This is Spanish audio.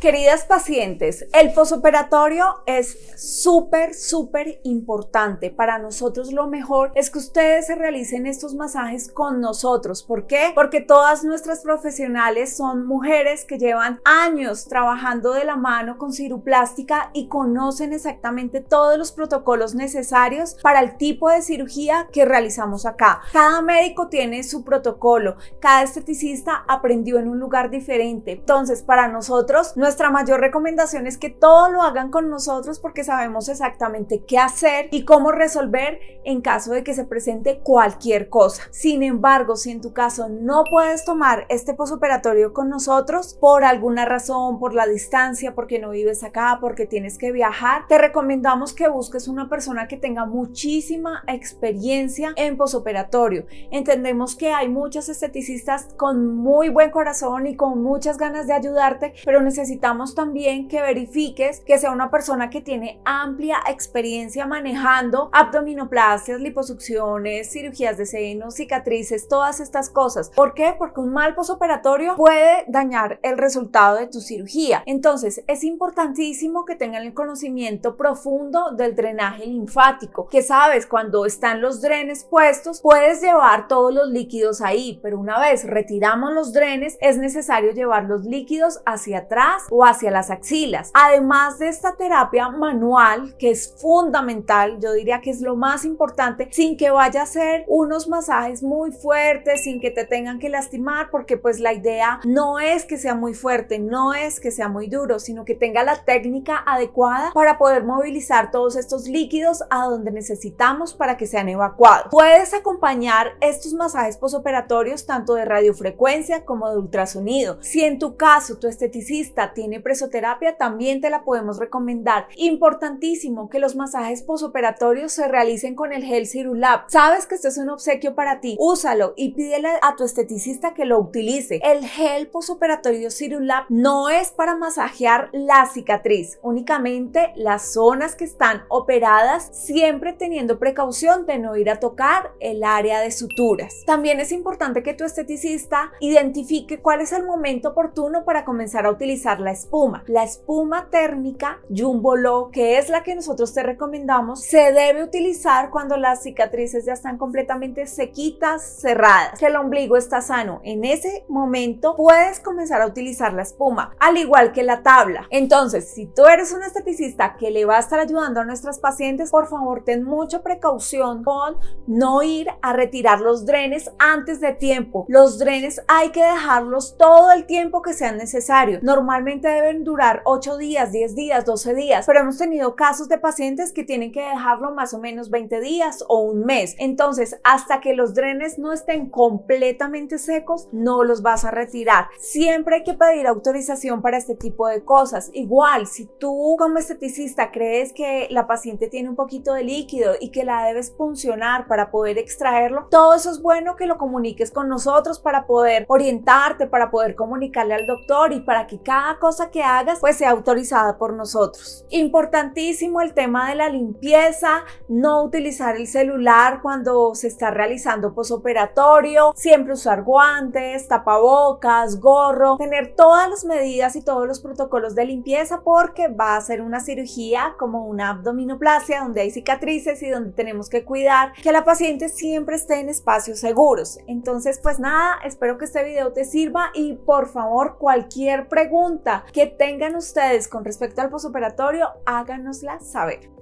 Queridas pacientes, el posoperatorio es súper, súper importante. Para nosotros lo mejor es que ustedes se realicen estos masajes con nosotros. ¿Por qué? Porque todas nuestras profesionales son mujeres que llevan años trabajando de la mano con ciruplástica y conocen exactamente todos los protocolos necesarios para el tipo de cirugía que realizamos acá. Cada médico tiene su protocolo, cada esteticista aprendió en un lugar diferente. Entonces, para nosotros, nuestra mayor recomendación es que todo lo hagan con nosotros porque sabemos exactamente qué hacer y cómo resolver en caso de que se presente cualquier cosa. Sin embargo, si en tu caso no puedes tomar este posoperatorio con nosotros por alguna razón, por la distancia, porque no vives acá, porque tienes que viajar, te recomendamos que busques una persona que tenga muchísima experiencia en posoperatorio. Entendemos que hay muchas esteticistas con muy buen corazón y con muchas ganas de ayudarte, pero necesitas necesitamos también que verifiques que sea una persona que tiene amplia experiencia manejando abdominoplastias, liposucciones, cirugías de senos, cicatrices, todas estas cosas. ¿Por qué? Porque un mal posoperatorio puede dañar el resultado de tu cirugía. Entonces, es importantísimo que tengan el conocimiento profundo del drenaje linfático, que sabes cuando están los drenes puestos, puedes llevar todos los líquidos ahí, pero una vez retiramos los drenes, es necesario llevar los líquidos hacia atrás o hacia las axilas. Además de esta terapia manual, que es fundamental, yo diría que es lo más importante, sin que vaya a ser unos masajes muy fuertes, sin que te tengan que lastimar, porque pues la idea no es que sea muy fuerte, no es que sea muy duro, sino que tenga la técnica adecuada para poder movilizar todos estos líquidos a donde necesitamos para que sean evacuados. Puedes acompañar estos masajes posoperatorios tanto de radiofrecuencia como de ultrasonido. Si en tu caso tu esteticista tiene presoterapia, también te la podemos recomendar. Importantísimo que los masajes posoperatorios se realicen con el gel Cirulab. Sabes que esto es un obsequio para ti. Úsalo y pídele a tu esteticista que lo utilice. El gel posoperatorio Cirulab no es para masajear la cicatriz, únicamente las zonas que están operadas, siempre teniendo precaución de no ir a tocar el área de suturas. También es importante que tu esteticista identifique cuál es el momento oportuno para comenzar a utilizar la espuma. La espuma térmica Jumbo Low, que es la que nosotros te recomendamos, se debe utilizar cuando las cicatrices ya están completamente sequitas, cerradas, que el ombligo está sano. En ese momento puedes comenzar a utilizar la espuma, al igual que la tabla. Entonces, si tú eres un esteticista que le va a estar ayudando a nuestras pacientes, por favor, ten mucha precaución con no ir a retirar los drenes antes de tiempo. Los drenes hay que dejarlos todo el tiempo que sea necesario Normalmente deben durar 8 días, 10 días, 12 días, pero hemos tenido casos de pacientes que tienen que dejarlo más o menos 20 días o un mes. Entonces, hasta que los drenes no estén completamente secos, no los vas a retirar. Siempre hay que pedir autorización para este tipo de cosas. Igual, si tú como esteticista crees que la paciente tiene un poquito de líquido y que la debes funcionar para poder extraerlo, todo eso es bueno que lo comuniques con nosotros para poder orientarte, para poder comunicarle al doctor y para que cada cosa que hagas pues sea autorizada por nosotros. Importantísimo el tema de la limpieza, no utilizar el celular cuando se está realizando posoperatorio, siempre usar guantes, tapabocas, gorro, tener todas las medidas y todos los protocolos de limpieza porque va a ser una cirugía como una abdominoplasia donde hay cicatrices y donde tenemos que cuidar que la paciente siempre esté en espacios seguros. Entonces pues nada, espero que este video te sirva y por favor cualquier pregunta que tengan ustedes con respecto al posoperatorio, háganosla saber.